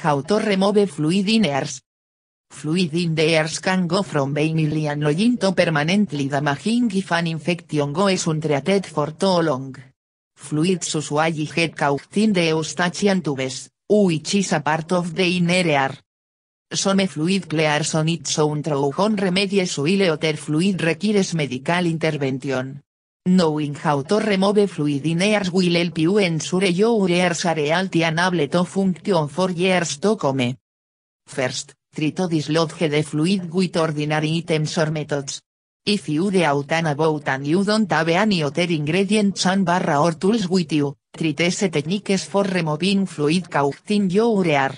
How to remove fluid in ears. Fluid in the ears can go from being loyinto to permanently damaging if an infection goes untreated for too long. fluid usually get caught in the eustachian tubes, which is a part of the inner ear. Some fluid clears on its own through remedies while other fluid requires medical intervention. Knowing how to remove fluid in ears will help you ensure your ears are healthy and able to function for years to come. First, try to dislodge the fluid with ordinary items or methods. If you doubt out and about and you don't have any other ingredients and barra or tools with you, try these techniques for removing fluid in your air.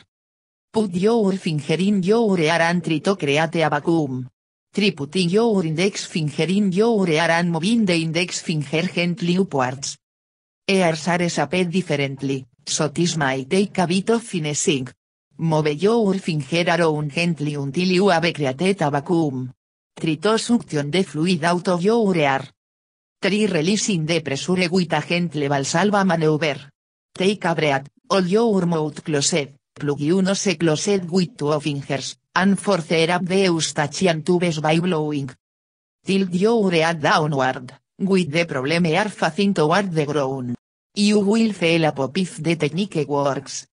Put your finger in your ear and try to create a vacuum. Triputing your index finger in your ear and moving the index finger gently upwards. Ears are shaped differently, so this might take a bit of finessing. Move your finger around gently until you have created a vacuum. Trito suction the fluid out of your ear. Tri releasing the pressure with a gentle valsalva maneuver. Take a breath, hold your mouth closed, plug your nose closed with two fingers, and force the Eustachian tubes by blowing. Tilt your head downward, with the problem are facing toward the ground. You will fail pop if the technique works.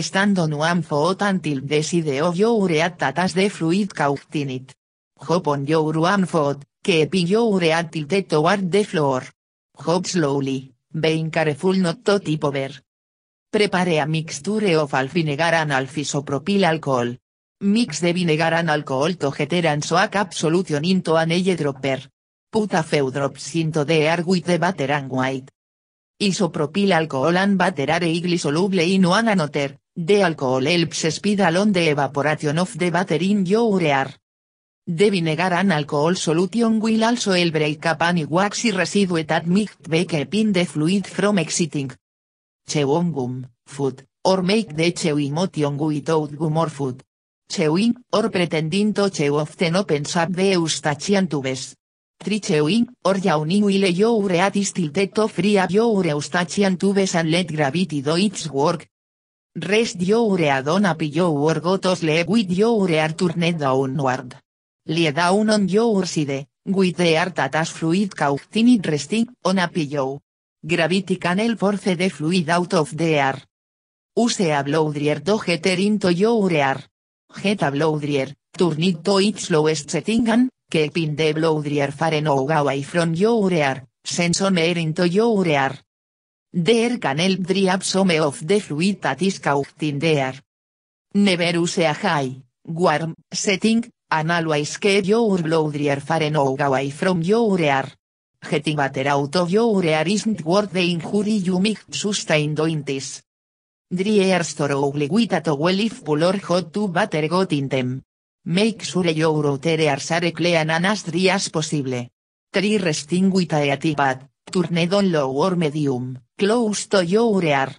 Stand on until the side of your head touches the fluid caught in Hop on your one foot, keeping your head tilted toward the floor. Hop slowly, being careful not to tip over. Prepare a mixture of alfinegar and alfisopropyl alcohol. Mix de vinegar and alcohol to and soak up solution into an eye dropper. Put a few drops into the air with the batter and white. Isopropyl alcohol and batter are easily soluble in one another, de alcohol helps speed along the evaporation of the butter in your air. The vinegar and alcohol solution will also help break up any waxy residue that might be in the fluid from exiting. on gum, food, or make the chewing motion without gum or food. Chewing, or pretendinto to of ten opens up de eustachian tubes. Trichewing, or ya wille you yo is distilteto to free up your eustachian tubes and let gravity do its work. Rest your adona on up gotos leg with your ear turned downward. Lie down on your side, with the that has fluid caught it resting on a pillow. Gravity can el force de fluid out of the air. Use a blow to get into Geta Bloudrier, Turnito It's Lowest Settingan, Kepin de blowdrier Faren From Yourear, Senson Erinto Yourear. Der can help some of the fluid that is Never use a high, warm, setting, and always keep your blowdrier far from your urear Getting better out of isn't worth the injury you might sustain doing this. Drier store wita to well if pulor hot to batter got in them. Make sure your router are clean and as dry as possible. 3 resting with a turned on low or medium, close to your ear.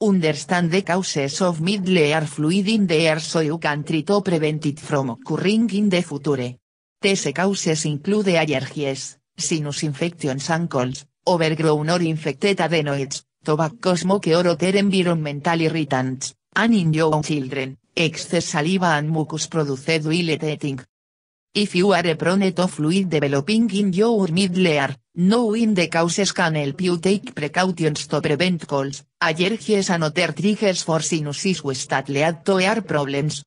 Understand the causes of middle air fluid in the air so you can treat or prevent it from occurring in the future. These causes include allergies, sinus infections and colds, overgrown or infected adenoids, tobacco smoke or other environmental irritants, and in your children, excess saliva and mucus produced while eating. If you are a prone to fluid developing in your mid ear, knowing the causes can help you take precautions to prevent colds, allergies and other triggers for sinusitis that lead to ear problems.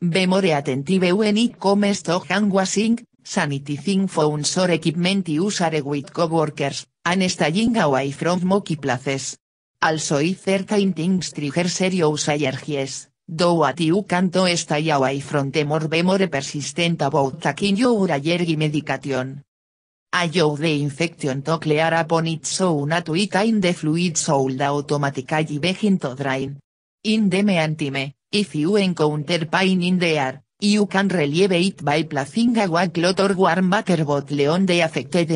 Be more attentive when it comes to hand washing, sanitizing phones or equipment share with coworkers, An staying away from monkey places. al soi certain things trigger serious allergies, do at you can't stay away from the more be more persistent about taking your allergy medication. the infection to clear upon its so in de the fluid sold automatically begin to drain. In the meantime, if you encounter pain in the air, you can relieve it by placing a clotor or warm water bottle on the affected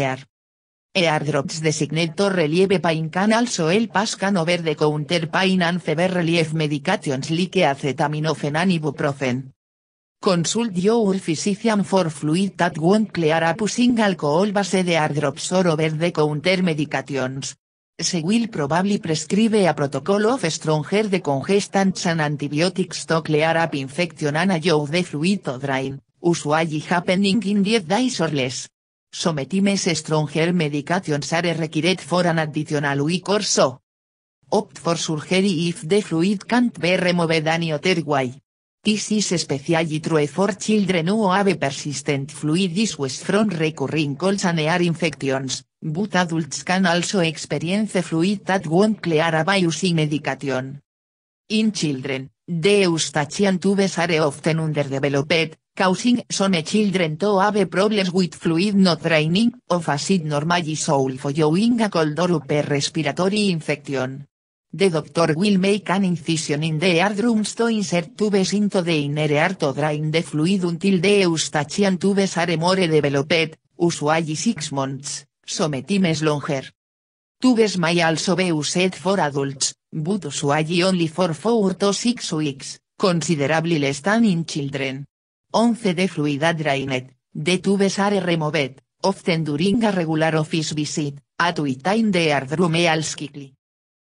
Airdrops de drops relieve pain can also el pascan over the counter pain and fever relief medications like acetaminophen and ibuprofen. Consult your physician for fluid that won't clear up using alcohol-based drops or over-the-counter medications. Se will probably prescribe a protocol of stronger de congestants and antibiotics to clear up infection and allow the fluid to drain, usually happening in 10 days or less. Sometimes stronger medications are required for an additional week or so. Opt for surgery if the fluid can't be removed any other way. This is especially true for children who have persistent fluid issues from recurring colds and infections, but adults can also experience fluid that won't clear by using medication. In children, the eustachian tubes are often underdeveloped, causing some children to have problems with fluid no training of acid normal soul following a cold or upper respiratory infection. The doctor will make an incision in the drum to insert tubes into the inner ear to drain the fluid until the eustachian tubes are more developed, usually 6 months, sometimes longer. Tubes may also be used for adults, but usually only for 4 to 6 weeks, Considerable less in children. 11 de fluida drainet, de tubes are removed, often during regular office visit, a tu time